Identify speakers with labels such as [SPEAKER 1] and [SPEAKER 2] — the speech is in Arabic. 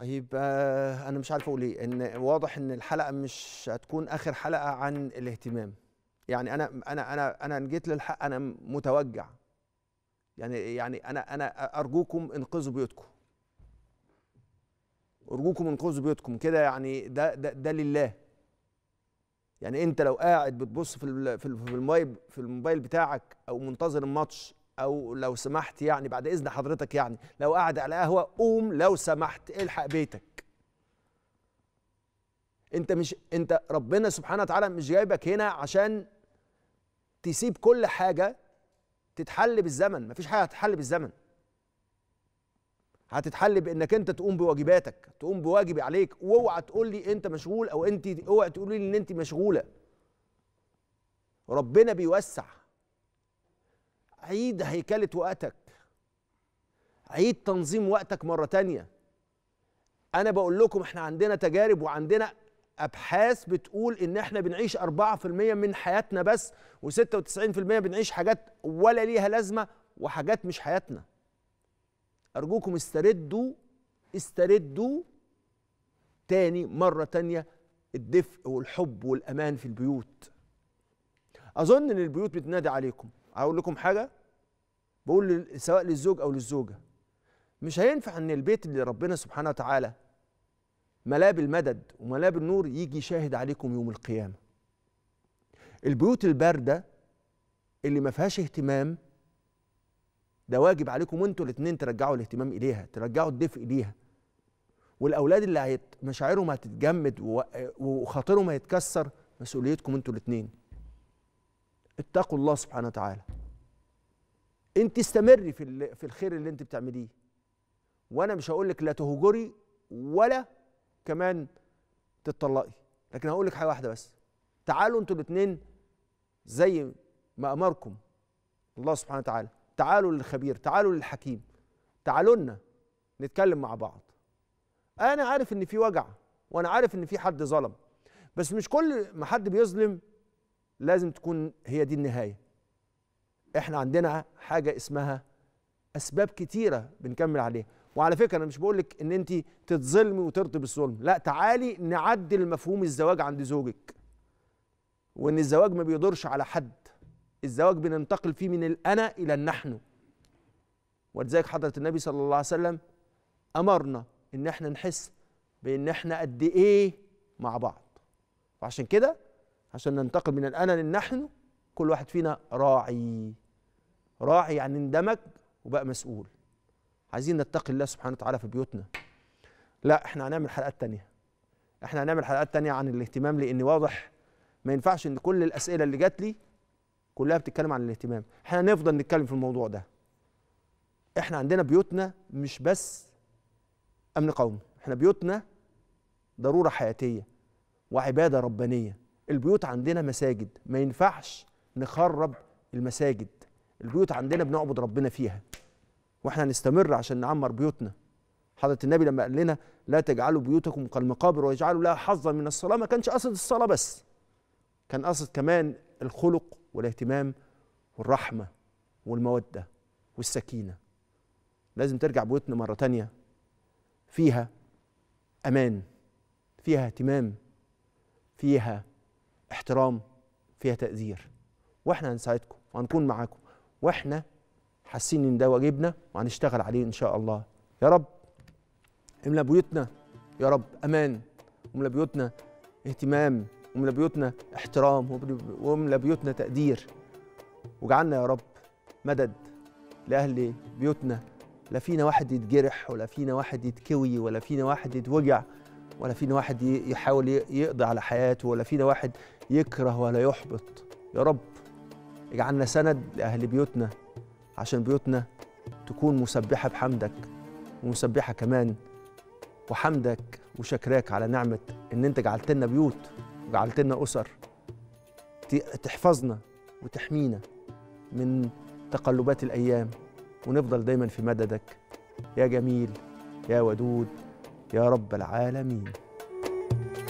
[SPEAKER 1] طيب آه، انا مش عارف اقول ايه ان واضح ان الحلقه مش هتكون اخر حلقه عن الاهتمام يعني انا انا انا انا جيت للحق انا متوجع يعني يعني انا انا ارجوكم انقذوا بيوتكم ارجوكم انقذوا بيوتكم كده يعني ده ده ده لله يعني انت لو قاعد بتبص في في الموبايل في الموبايل بتاعك او منتظر الماتش او لو سمحت يعني بعد اذن حضرتك يعني لو قاعد على قهوه قوم لو سمحت الحق بيتك انت مش انت ربنا سبحانه وتعالى مش جايبك هنا عشان تسيب كل حاجه تتحل بالزمن مفيش حاجه هتتحل بالزمن هتتحل بانك انت تقوم بواجباتك تقوم بواجب عليك واوعى تقول لي انت مشغول او انت اوعى تقولي لي ان انت مشغوله ربنا بيوسع عيد هيكلة وقتك عيد تنظيم وقتك مرة تانية أنا بقول لكم إحنا عندنا تجارب وعندنا أبحاث بتقول إن إحنا بنعيش 4% من حياتنا بس و96% بنعيش حاجات ولا ليها لازمة وحاجات مش حياتنا أرجوكم استردوا استردوا تاني مرة تانية الدفء والحب والأمان في البيوت أظن إن البيوت بتنادي عليكم أقول لكم حاجة بقول سواء للزوج او للزوجه مش هينفع ان البيت اللي ربنا سبحانه وتعالى ملاه بالمدد وملاه بالنور يجي شاهد عليكم يوم القيامه البيوت البارده اللي ما فيهاش اهتمام ده واجب عليكم انتوا الاثنين ترجعوا الاهتمام اليها ترجعوا الدفء اليها والاولاد اللي هيت مشاعرهم هتتجمد وخاطرهم هيتكسر مسؤوليتكم انتوا الاثنين اتقوا الله سبحانه وتعالى انت استمري في في الخير اللي انت بتعمليه وانا مش هقول لك لا تهجري ولا كمان تتطلقي لكن هقول لك حاجه واحده بس تعالوا انتوا الاثنين زي ما امركم الله سبحانه وتعالى تعالوا للخبير تعالوا للحكيم تعالوا لنا نتكلم مع بعض انا عارف ان في وجع وانا عارف ان في حد ظلم بس مش كل ما حد بيظلم لازم تكون هي دي النهايه احنا عندنا حاجه اسمها اسباب كتيره بنكمل عليها وعلى فكره انا مش بقول لك ان انت تتظلمي وترضي بالظلم لا تعالي نعدل مفهوم الزواج عند زوجك وان الزواج ما بيدورش على حد الزواج بننتقل فيه من الانا الى النحن ولذلك حضره النبي صلى الله عليه وسلم امرنا ان احنا نحس بان احنا قد ايه مع بعض وعشان كده عشان ننتقل من الانا للنحن كل واحد فينا راعي راعي يعني اندمج وبقى مسؤول عايزين نتقي الله سبحانه وتعالى في بيوتنا لا احنا هنعمل حلقات تانية احنا هنعمل حلقات تانية عن الاهتمام لان واضح ما ينفعش ان كل الاسئله اللي جات لي كلها بتتكلم عن الاهتمام احنا نفضل نتكلم في الموضوع ده احنا عندنا بيوتنا مش بس امن قومي احنا بيوتنا ضروره حياتيه وعباده ربانيه البيوت عندنا مساجد ما ينفعش نخرب المساجد البيوت عندنا بنعبد ربنا فيها واحنا هنستمر عشان نعمر بيوتنا حضرة النبي لما قال لنا لا تجعلوا بيوتكم كالمقابر ويجعلوا لها حظا من الصلاة ما كانش قصد الصلاة بس كان قصد كمان الخلق والاهتمام والرحمة والمودة والسكينة لازم ترجع بيوتنا مرة تانية فيها أمان فيها اهتمام فيها احترام فيها تأذير واحنا هنساعدكم وهنكون معاكم واحنا حاسين ان ده واجبنا وهنشتغل عليه ان شاء الله يا رب املا بيوتنا يا رب امان املا بيوتنا اهتمام املا بيوتنا احترام واملا بيوتنا تقدير وجعلنا يا رب مدد لاهل بيوتنا لا فينا واحد يتجرح ولا فينا واحد يتكوي ولا فينا واحد يتوجع ولا فينا واحد يحاول يقضي على حياته ولا فينا واحد يكره ولا يحبط يا رب اجعلنا سند لأهل بيوتنا عشان بيوتنا تكون مسبحة بحمدك ومسبحة كمان وحمدك وشكراك على نعمة إن أنت جعلت لنا بيوت وجعلت لنا أسر تحفظنا وتحمينا من تقلبات الأيام ونفضل دايما في مددك يا جميل يا ودود يا رب العالمين